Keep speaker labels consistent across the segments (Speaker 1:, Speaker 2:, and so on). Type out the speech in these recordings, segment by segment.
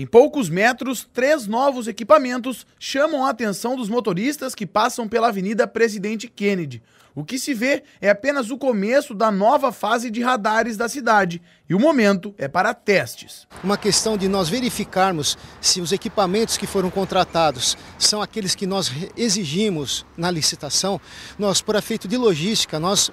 Speaker 1: Em poucos metros, três novos equipamentos chamam a atenção dos motoristas que passam pela Avenida Presidente Kennedy. O que se vê é apenas o começo da nova fase de radares da cidade e o momento é para testes. Uma
Speaker 2: questão de nós verificarmos se os equipamentos que foram contratados são aqueles que nós exigimos na licitação. Nós, por efeito de logística, nós uh,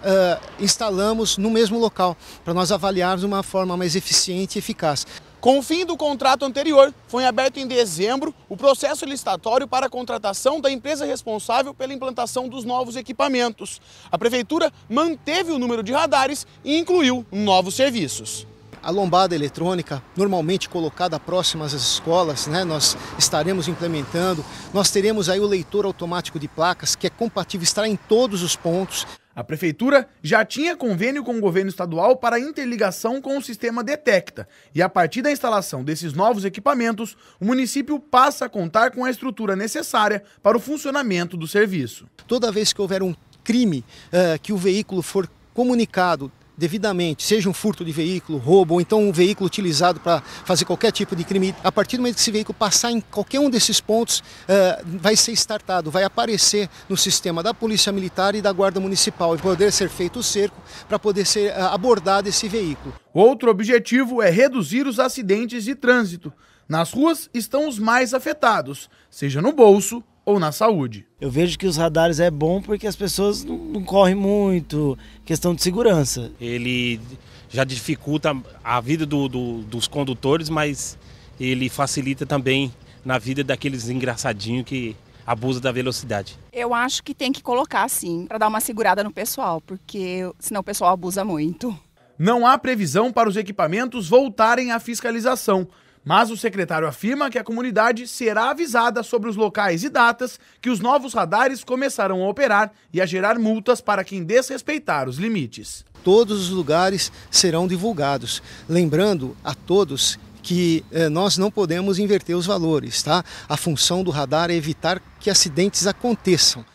Speaker 2: instalamos no mesmo local para nós avaliarmos de uma forma mais eficiente e eficaz. Com o
Speaker 1: fim do contrato anterior, foi aberto em dezembro o processo licitatório para a contratação da empresa responsável pela implantação dos novos equipamentos. A prefeitura manteve o número de radares e incluiu novos serviços. A lombada eletrônica, normalmente
Speaker 2: colocada próximas às escolas, né, nós estaremos implementando. Nós teremos aí o leitor
Speaker 1: automático de placas, que é compatível, estará em todos os pontos. A prefeitura já tinha convênio com o governo estadual para interligação com o sistema Detecta, e a partir da instalação desses novos equipamentos, o município passa a contar com a estrutura necessária para o funcionamento do serviço. Toda vez que houver um crime uh, que o veículo for
Speaker 2: comunicado devidamente, seja um furto de veículo, roubo ou então um veículo utilizado para fazer qualquer tipo de crime, a partir do momento que esse veículo passar em qualquer um desses pontos, uh, vai ser startado, vai aparecer no sistema da Polícia Militar e da Guarda Municipal e poder ser feito o cerco
Speaker 1: para poder ser uh, abordado esse veículo. Outro objetivo é reduzir os acidentes de trânsito. Nas ruas estão os mais afetados, seja no bolso ou na saúde. Eu vejo que os radares é bom porque as pessoas não, não correm muito, questão de segurança. Ele já dificulta a vida do, do, dos condutores, mas ele facilita também na vida daqueles engraçadinhos que abusa da velocidade. Eu acho que tem que colocar sim, para dar uma segurada no pessoal, porque senão o pessoal abusa muito. Não há previsão para os equipamentos voltarem à fiscalização, mas o secretário afirma que a comunidade será avisada sobre os locais e datas que os novos radares começarão a operar e a gerar multas para quem desrespeitar os limites. Todos os lugares serão divulgados. Lembrando a todos
Speaker 2: que eh, nós não podemos inverter os valores, tá? A função do radar é evitar que acidentes aconteçam.